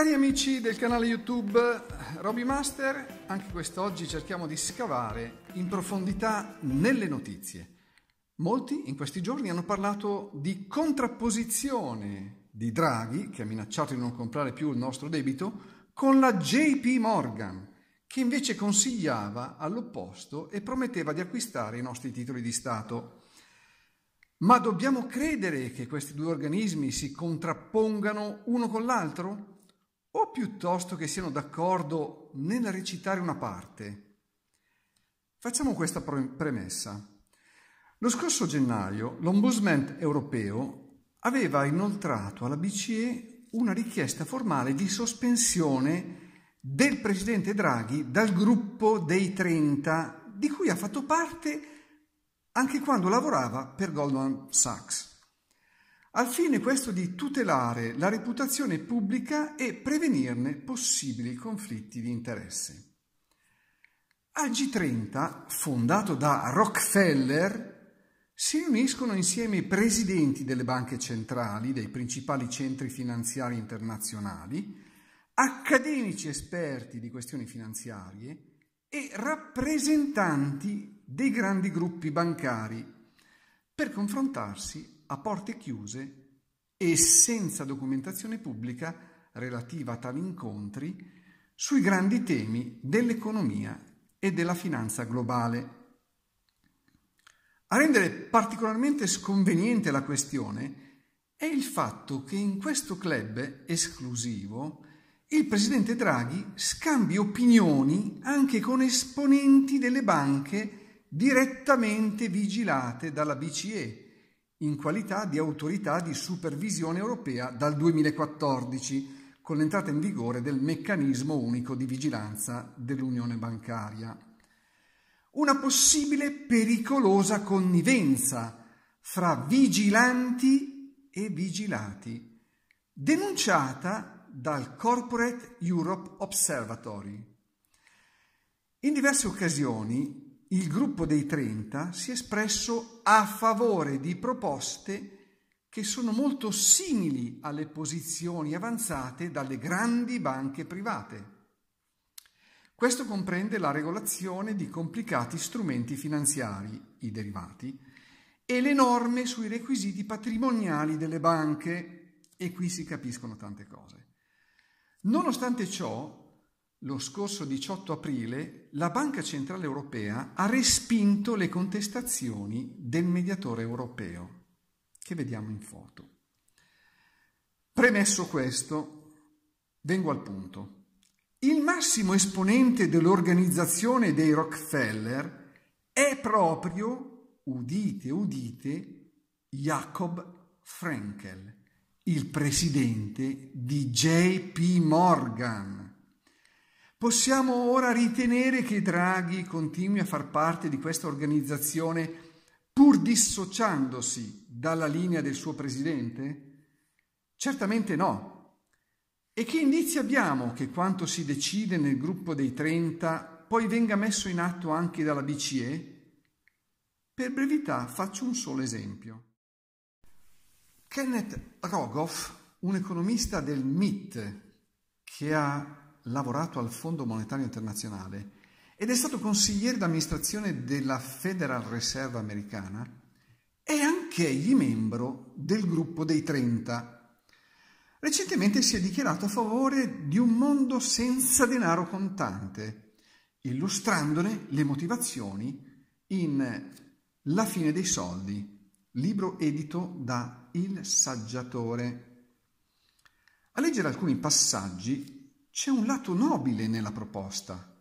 Cari amici del canale YouTube Robby Master, anche quest'oggi cerchiamo di scavare in profondità nelle notizie. Molti in questi giorni hanno parlato di contrapposizione di Draghi, che ha minacciato di non comprare più il nostro debito, con la JP Morgan, che invece consigliava all'opposto e prometteva di acquistare i nostri titoli di Stato. Ma dobbiamo credere che questi due organismi si contrappongano uno con l'altro? o piuttosto che siano d'accordo nel recitare una parte. Facciamo questa premessa. Lo scorso gennaio l'Ombudsman europeo aveva inoltrato alla BCE una richiesta formale di sospensione del presidente Draghi dal gruppo dei 30 di cui ha fatto parte anche quando lavorava per Goldman Sachs al fine questo di tutelare la reputazione pubblica e prevenirne possibili conflitti di interesse. Al G30, fondato da Rockefeller, si riuniscono insieme i presidenti delle banche centrali, dei principali centri finanziari internazionali, accademici esperti di questioni finanziarie e rappresentanti dei grandi gruppi bancari per confrontarsi a porte chiuse e senza documentazione pubblica relativa a tali incontri sui grandi temi dell'economia e della finanza globale. A rendere particolarmente sconveniente la questione è il fatto che in questo club esclusivo il presidente Draghi scambi opinioni anche con esponenti delle banche direttamente vigilate dalla BCE in qualità di autorità di supervisione europea dal 2014, con l'entrata in vigore del meccanismo unico di vigilanza dell'Unione bancaria. Una possibile pericolosa connivenza fra vigilanti e vigilati, denunciata dal Corporate Europe Observatory. In diverse occasioni il gruppo dei 30 si è espresso a favore di proposte che sono molto simili alle posizioni avanzate dalle grandi banche private. Questo comprende la regolazione di complicati strumenti finanziari, i derivati, e le norme sui requisiti patrimoniali delle banche, e qui si capiscono tante cose. Nonostante ciò, lo scorso 18 aprile la Banca Centrale Europea ha respinto le contestazioni del mediatore europeo, che vediamo in foto. Premesso questo, vengo al punto. Il massimo esponente dell'organizzazione dei Rockefeller è proprio, udite, udite, Jacob Frankel, il presidente di JP Morgan Possiamo ora ritenere che Draghi continui a far parte di questa organizzazione pur dissociandosi dalla linea del suo presidente? Certamente no. E che indizi abbiamo che quanto si decide nel gruppo dei 30 poi venga messo in atto anche dalla BCE? Per brevità faccio un solo esempio. Kenneth Rogoff, un economista del MIT, che ha lavorato al Fondo Monetario Internazionale ed è stato consigliere d'amministrazione della Federal Reserve americana, è anch'egli membro del gruppo dei 30. Recentemente si è dichiarato a favore di un mondo senza denaro contante, illustrandone le motivazioni in La fine dei soldi, libro edito da Il Saggiatore. A leggere alcuni passaggi c'è un lato nobile nella proposta.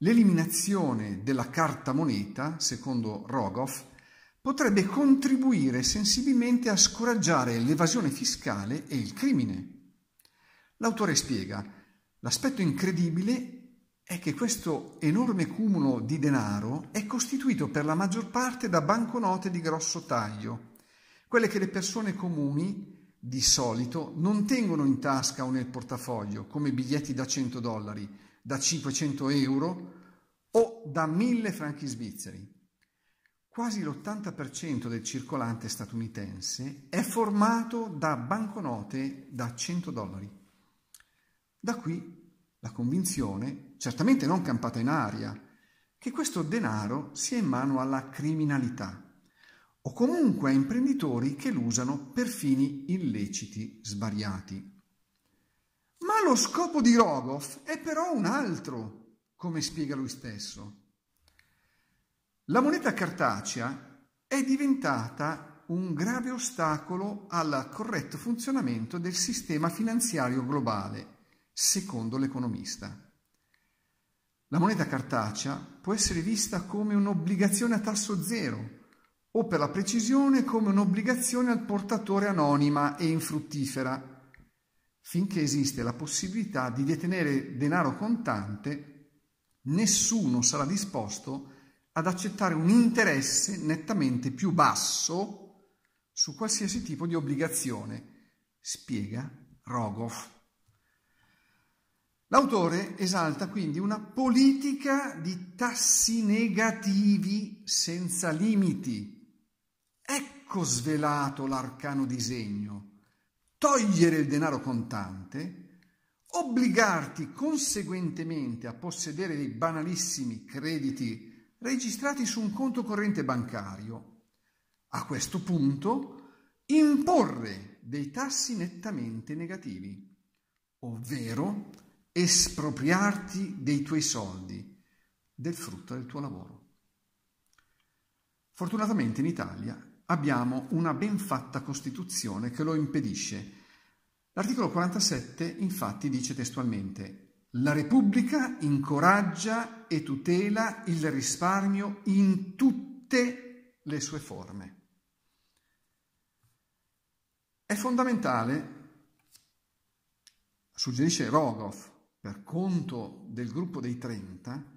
L'eliminazione della carta moneta, secondo Rogoff, potrebbe contribuire sensibilmente a scoraggiare l'evasione fiscale e il crimine. L'autore spiega, l'aspetto incredibile è che questo enorme cumulo di denaro è costituito per la maggior parte da banconote di grosso taglio, quelle che le persone comuni di solito non tengono in tasca o nel portafoglio come biglietti da 100 dollari, da 500 euro o da 1000 franchi svizzeri. Quasi l'80% del circolante statunitense è formato da banconote da 100 dollari. Da qui la convinzione, certamente non campata in aria, che questo denaro sia in mano alla criminalità o comunque a imprenditori che l'usano per fini illeciti svariati. Ma lo scopo di Rogoff è però un altro, come spiega lui stesso. La moneta cartacea è diventata un grave ostacolo al corretto funzionamento del sistema finanziario globale, secondo l'economista. La moneta cartacea può essere vista come un'obbligazione a tasso zero, o per la precisione come un'obbligazione al portatore anonima e infruttifera, finché esiste la possibilità di detenere denaro contante, nessuno sarà disposto ad accettare un interesse nettamente più basso su qualsiasi tipo di obbligazione, spiega Rogoff. L'autore esalta quindi una politica di tassi negativi senza limiti Ecco svelato l'arcano disegno, togliere il denaro contante, obbligarti conseguentemente a possedere dei banalissimi crediti registrati su un conto corrente bancario. A questo punto imporre dei tassi nettamente negativi, ovvero espropriarti dei tuoi soldi, del frutto del tuo lavoro. Fortunatamente in Italia abbiamo una ben fatta Costituzione che lo impedisce. L'articolo 47 infatti dice testualmente la Repubblica incoraggia e tutela il risparmio in tutte le sue forme. È fondamentale, suggerisce Rogoff, per conto del gruppo dei 30,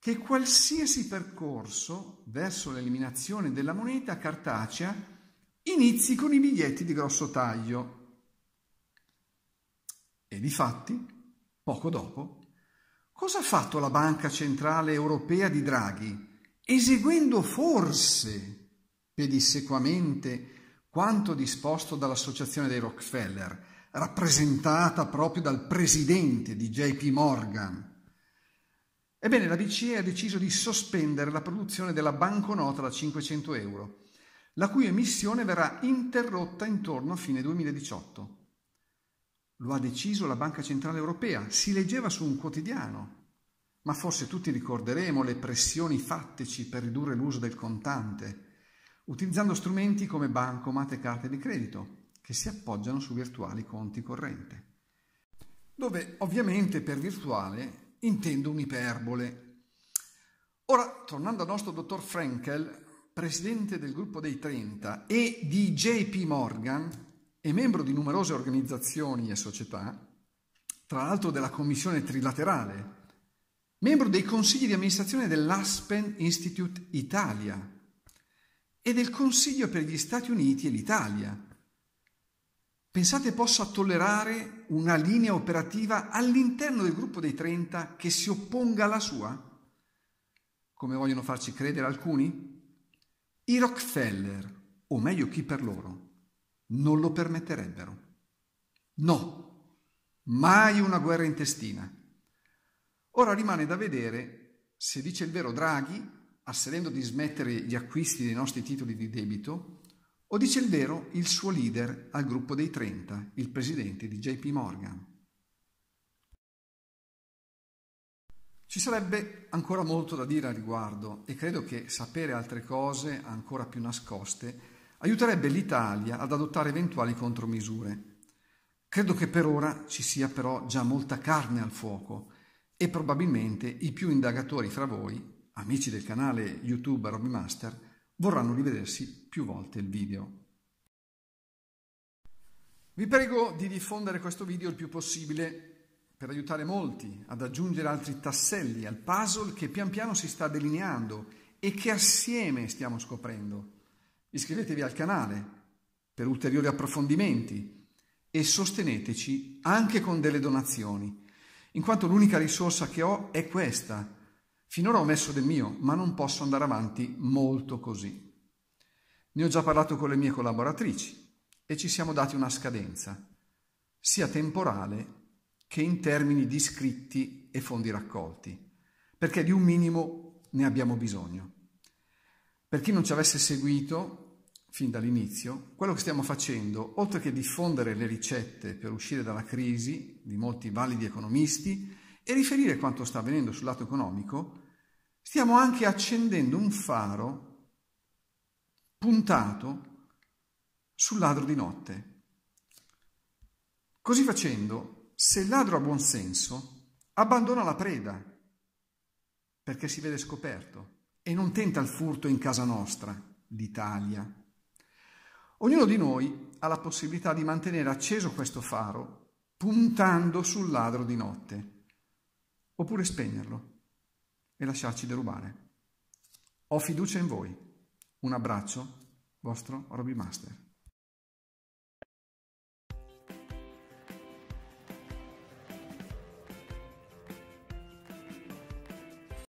che qualsiasi percorso verso l'eliminazione della moneta cartacea inizi con i biglietti di grosso taglio. E di fatti, poco dopo, cosa ha fatto la Banca Centrale Europea di Draghi, eseguendo forse pedissequamente quanto disposto dall'Associazione dei Rockefeller, rappresentata proprio dal presidente di JP Morgan? Ebbene, la BCE ha deciso di sospendere la produzione della banconota da 500 euro, la cui emissione verrà interrotta intorno a fine 2018. Lo ha deciso la Banca Centrale Europea, si leggeva su un quotidiano. Ma forse tutti ricorderemo le pressioni fatteci per ridurre l'uso del contante, utilizzando strumenti come bancomat e carte di credito, che si appoggiano su virtuali conti corrente, dove ovviamente per virtuale intendo un'iperbole. Ora, tornando al nostro dottor Frankel, presidente del gruppo dei 30 e di JP Morgan, e membro di numerose organizzazioni e società, tra l'altro della commissione trilaterale, membro dei consigli di amministrazione dell'Aspen Institute Italia e del Consiglio per gli Stati Uniti e l'Italia, Pensate possa tollerare una linea operativa all'interno del gruppo dei 30 che si opponga alla sua? Come vogliono farci credere alcuni? I Rockefeller, o meglio chi per loro, non lo permetterebbero. No, mai una guerra intestina. Ora rimane da vedere se dice il vero Draghi, asserendo di smettere gli acquisti dei nostri titoli di debito, o dice il vero il suo leader al gruppo dei 30, il presidente di JP Morgan. Ci sarebbe ancora molto da dire al riguardo e credo che sapere altre cose ancora più nascoste aiuterebbe l'Italia ad adottare eventuali contromisure. Credo che per ora ci sia però già molta carne al fuoco e probabilmente i più indagatori fra voi, amici del canale YouTube Roby Master, vorranno rivedersi più volte il video. Vi prego di diffondere questo video il più possibile per aiutare molti ad aggiungere altri tasselli al puzzle che pian piano si sta delineando e che assieme stiamo scoprendo. Iscrivetevi al canale per ulteriori approfondimenti e sosteneteci anche con delle donazioni, in quanto l'unica risorsa che ho è questa Finora ho messo del mio, ma non posso andare avanti molto così. Ne ho già parlato con le mie collaboratrici e ci siamo dati una scadenza, sia temporale che in termini di iscritti e fondi raccolti, perché di un minimo ne abbiamo bisogno. Per chi non ci avesse seguito fin dall'inizio, quello che stiamo facendo, oltre che diffondere le ricette per uscire dalla crisi di molti validi economisti e riferire quanto sta avvenendo sul lato economico, stiamo anche accendendo un faro puntato sul ladro di notte. Così facendo, se il ladro ha buon senso, abbandona la preda perché si vede scoperto e non tenta il furto in casa nostra, l'Italia. Ognuno di noi ha la possibilità di mantenere acceso questo faro puntando sul ladro di notte, oppure spegnerlo e lasciarci derubare. Ho fiducia in voi. Un abbraccio, vostro Roby Master.